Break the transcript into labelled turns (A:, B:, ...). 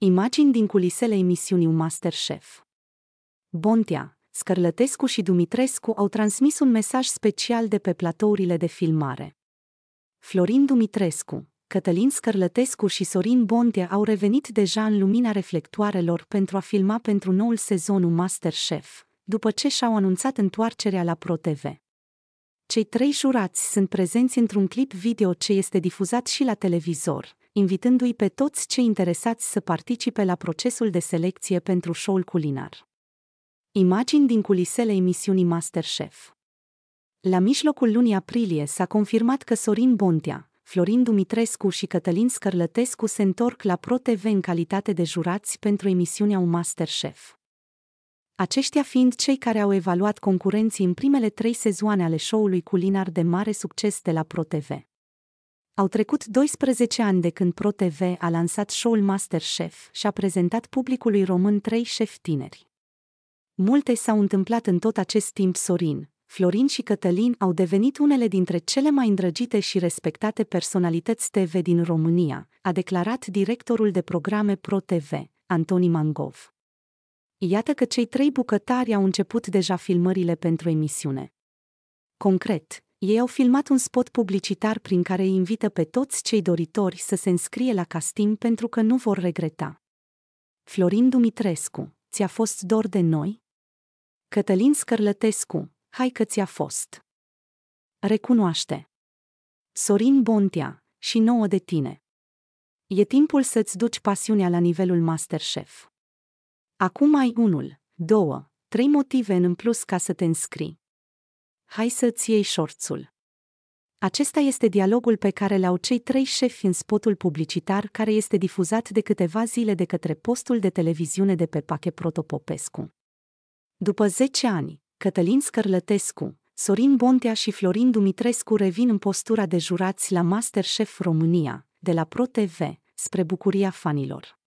A: Imagini din culisele emisiunii Masterchef. Bontea, Scărlătescu și Dumitrescu au transmis un mesaj special de pe platourile de filmare. Florin Dumitrescu, Cătălin Scărlătescu și Sorin Bontea au revenit deja în lumina reflectoarelor pentru a filma pentru noul sezonul Masterchef, după ce și-au anunțat întoarcerea la ProTV. Cei trei jurați sunt prezenți într-un clip video ce este difuzat și la televizor, invitându-i pe toți cei interesați să participe la procesul de selecție pentru show-ul culinar. Imagini din culisele emisiunii Masterchef La mijlocul lunii aprilie s-a confirmat că Sorin Bontea, Florin Dumitrescu și Cătălin Scărlătescu se întorc la ProTV în calitate de jurați pentru emisiunea un Masterchef aceștia fiind cei care au evaluat concurenții în primele trei sezoane ale show-ului culinar de mare succes de la ProTV. Au trecut 12 ani de când ProTV a lansat show-ul Masterchef și a prezentat publicului român trei șefi tineri. Multe s-au întâmplat în tot acest timp Sorin, Florin și Cătălin au devenit unele dintre cele mai îndrăgite și respectate personalități TV din România, a declarat directorul de programe ProTV, Antoni Mangov. Iată că cei trei bucătari au început deja filmările pentru emisiune. Concret, ei au filmat un spot publicitar prin care îi invită pe toți cei doritori să se înscrie la casting pentru că nu vor regreta. Florin Dumitrescu, ți-a fost dor de noi? Cătălin Scărlătescu, hai că ți-a fost. Recunoaște. Sorin Bontia, și nouă de tine. E timpul să-ți duci pasiunea la nivelul Masterchef. Acum ai unul, două, trei motive în plus ca să te înscrii. Hai să-ți iei șorțul. Acesta este dialogul pe care l-au cei trei șefi în spotul publicitar care este difuzat de câteva zile de către postul de televiziune de pe Pache Protopopescu. După 10 ani, Cătălin Scărlătescu, Sorin Bontea și Florin Dumitrescu revin în postura de jurați la Masterchef România, de la Pro TV, spre bucuria fanilor.